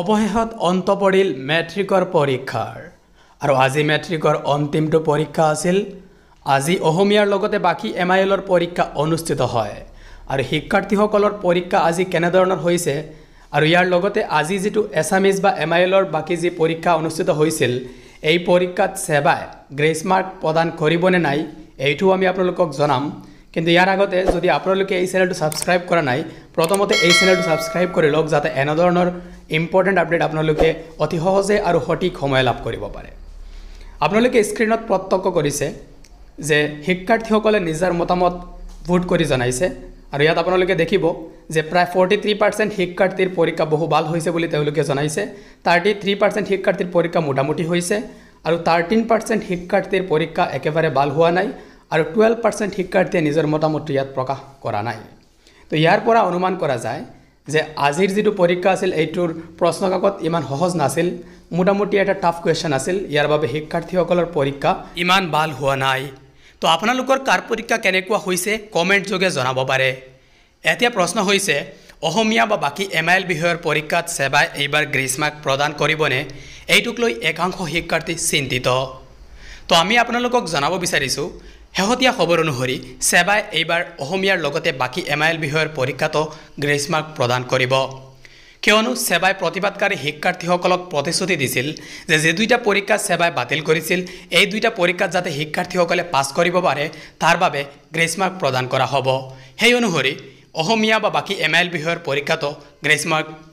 অৱশেষত অন্ত পৰিল মেট্ৰিকৰ পৰীক্ষাৰ আৰু আজি মেট্ৰিকৰ অন্তিমটো পৰীক্ষা আছিল আজি অসমীয়াৰ লগতে বাকী এম আই এলৰ পৰীক্ষা অনুষ্ঠিত হয় আৰু শিক্ষাৰ্থীসকলৰ পৰীক্ষা আজি কেনেধৰণৰ হৈছে আৰু ইয়াৰ লগতে আজি যিটো এছামিজ বা এম আই এলৰ বাকী যি পৰীক্ষা অনুষ্ঠিত হৈছিল এই পৰীক্ষাত ছেবাই মাৰ্ক প্ৰদান কৰিবনে নাই এইটোও আমি আপোনালোকক জনাম কিন্তু ইয়াৰ আগতে যদি আপোনালোকে এই চেনেলটো ছাবস্ক্ৰাইব কৰা নাই প্ৰথমতে এই চেনেলটো ছাবস্ক্ৰাইব কৰি লওক যাতে এনেধৰণৰ ইম্পৰ্টেণ্ট আপডেট আপোনালোকে অতি সহজে আৰু সঠিক সময়ে লাভ কৰিব পাৰে আপোনালোকে স্ক্ৰীণত প্ৰত্যক্ষ কৰিছে যে শিক্ষাৰ্থীসকলে নিজৰ মতামত ভোট কৰি জনাইছে আৰু ইয়াত আপোনালোকে দেখিব যে প্ৰায় ফৰ্টি থ্ৰী পাৰ্চেণ্ট শিক্ষাৰ্থীৰ পৰীক্ষা বহু ভাল হৈছে বুলি তেওঁলোকে জনাইছে থাৰ্টি থ্ৰী পাৰ্চেণ্ট শিক্ষাৰ্থীৰ পৰীক্ষা মোটামুটি হৈছে আৰু থাৰ্টিন পাৰ্চেণ্ট শিক্ষাৰ্থীৰ পৰীক্ষা একেবাৰে ভাল হোৱা নাই আৰু টুৱেল্ভ পাৰ্চেণ্ট শিক্ষাৰ্থীয়ে নিজৰ মতামত ইয়াত প্ৰকাশ কৰা নাই তো ইয়াৰ পৰা অনুমান কৰা যায় যে আজিৰ যিটো পৰীক্ষা আছিল এইটোৰ প্ৰশ্নকাকত ইমান সহজ নাছিল মোটামুটি এটা টাফ কুৱেশ্যন আছিল ইয়াৰ বাবে শিক্ষাৰ্থীসকলৰ পৰীক্ষা ইমান ভাল হোৱা নাই তো আপোনালোকৰ কাৰ পৰীক্ষা কেনেকুৱা হৈছে কমেণ্ট যোগে জনাব পাৰে এতিয়া প্ৰশ্ন হৈছে অসমীয়া বা বাকী এম আই এল বিষয়ৰ পৰীক্ষাত ছেবাই এইবাৰ গ্ৰীষ্মাক প্ৰদান কৰিবনে এইটোক লৈ একাংশ শিক্ষাৰ্থী চিন্তিত তো আমি আপোনালোকক জনাব বিচাৰিছোঁ শেহতীয়া খবৰ অনুসৰি ছেবাই এইবাৰ অসমীয়াৰ লগতে বাকী এম আই এল বিষয়ৰ পৰীক্ষাতো গ্ৰেছ মাৰ্ক প্ৰদান কৰিব কিয়নো ছেবাই প্ৰতিবাদকাৰী শিক্ষাৰ্থীসকলক প্ৰতিশ্ৰুতি দিছিল যে যি দুইটা পৰীক্ষা ছেবাই বাতিল কৰিছিল এই দুইটা পৰীক্ষাত যাতে শিক্ষাৰ্থীসকলে পাছ কৰিব পাৰে তাৰ বাবে গ্ৰেছ মাৰ্ক প্ৰদান কৰা হ'ব সেই অনুসৰি অসমীয়া বা বাকী এম আই এল বিষয়ৰ পৰীক্ষাতো গ্ৰেছ মাৰ্ক